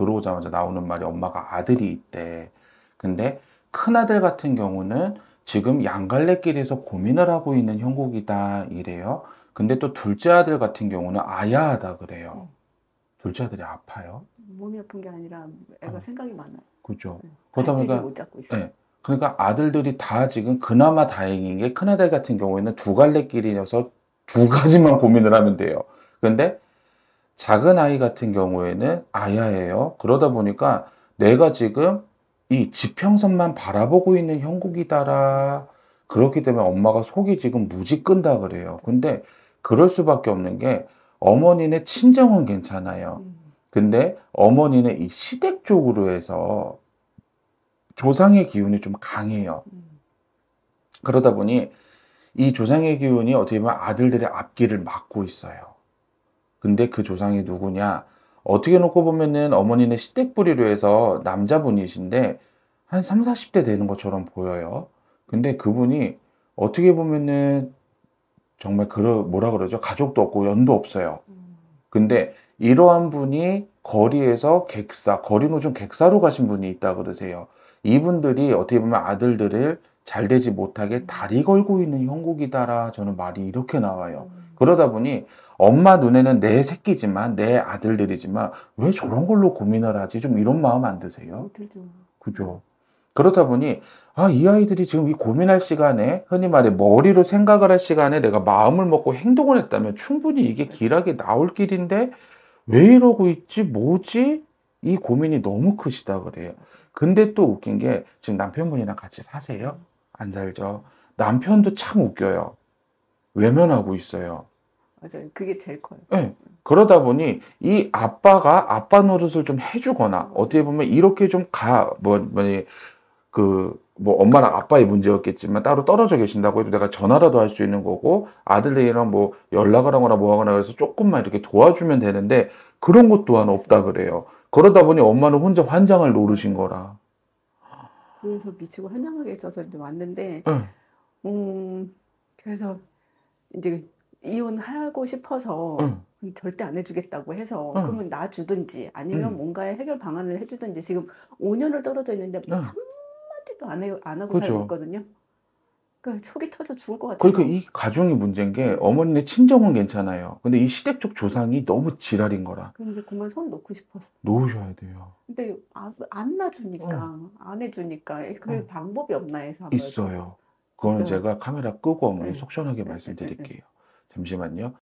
들어오자마자 나오는 말이 엄마가 아들이 있대. 근데 큰아들 같은 경우는 지금 양갈래길에서 고민을 하고 있는 형국이다 이래요. 근데 또 둘째 아들 같은 경우는 아야하다 그래요. 음. 둘째 아들이 아파요. 몸이 아픈 게 아니라 애가 어. 생각이 많아요. 그죠. 네. 그러다 보니까 못 잡고 있어요. 네. 그러니까 아들들이 다 지금 그나마 다행인 게 큰아들 같은 경우에는 두 갈래 길이어서 두 가지만 고민을 하면 돼요. 근데 작은 아이 같은 경우에는 아야예요. 그러다 보니까 내가 지금 이 지평선만 바라보고 있는 형국이다라. 그렇기 때문에 엄마가 속이 지금 무지 끈다 그래요. 근데 그럴 수밖에 없는 게 어머니네 친정은 괜찮아요. 근데 어머니네 이 시댁 쪽으로 해서 조상의 기운이 좀 강해요. 그러다 보니 이 조상의 기운이 어떻게 보면 아들들의 앞길을 막고 있어요. 근데 그 조상이 누구냐? 어떻게 놓고 보면은 어머니는 시댁 뿌리로 해서 남자분이신데 한 3, 0 40대 되는 것처럼 보여요. 근데 그분이 어떻게 보면은 정말 그러 뭐라 그러죠? 가족도 없고 연도 없어요. 근데 이러한 분이 거리에서 객사, 거리노좀 객사로 가신 분이 있다 그러세요. 이분들이 어떻게 보면 아들들을 잘 되지 못하게 다리 걸고 있는 형국이다라 저는 말이 이렇게 나와요. 그러다 보니 엄마 눈에는 내 새끼지만 내 아들들이지만 왜 저런 걸로 고민을 하지? 좀 이런 마음 안 드세요? 들죠. 그죠. 그러다 보니 아, 이 아이들이 지금 이 고민할 시간에 흔히 말해 머리로 생각을 할 시간에 내가 마음을 먹고 행동을 했다면 충분히 이게 길하게 나올 길인데 왜 이러고 있지? 뭐지? 이 고민이 너무 크시다 그래요. 근데 또 웃긴 게 지금 남편분이랑 같이 사세요. 안 살죠. 남편도 참 웃겨요. 외면하고 있어요. 맞아요. 그게 제일 커요. 네. 그러다 보니 이 아빠가 아빠 노릇을 좀 해주거나 음. 어떻게 보면 이렇게 좀 가, 뭐, 뭐니, 그, 뭐 엄마랑 아빠의 문제였겠지만 따로 떨어져 계신다고 해도 내가 전화라도 할 수 있는 거고 아들이랑뭐 연락을 하거나 뭐 하거나 그서 조금만 이렇게 도와주면 되는데 그런 것 또한 없다 그래요. 그러다 보니 엄마는 혼자 환장을 노르신 거라. 보면서 미치고 환장하게 쪄서 이제 왔는데 응. 음 그래서 이제 이혼하고 싶어서 응. 절대 안 해주겠다고 해서 응. 그러면 놔주든지 아니면 뭔가의 해결 방안을 해주든지 지금 5년을 떨어져 있는데 뭐 한 마디도 안, 해, 안 하고 그렇죠. 살고 있거든요. 그러니까 속이 터져 죽을 것 같아요. 그러니까 이 가중이 문제인 게 어머니네 친정은 괜찮아요. 근데 이 시댁적 조상이 너무 지랄인 거라. 근데 그만 손 놓고 싶어서. 놓으셔야 돼요. 근데 아, 안 놔주니까 어. 안 해주니까 그 어. 방법이 없나 해서 있어요. 그거는 있어요. 제가 카메라 끄고 어머니 네. 속 시원하게 네. 말씀드릴게요. 네. 잠시만요.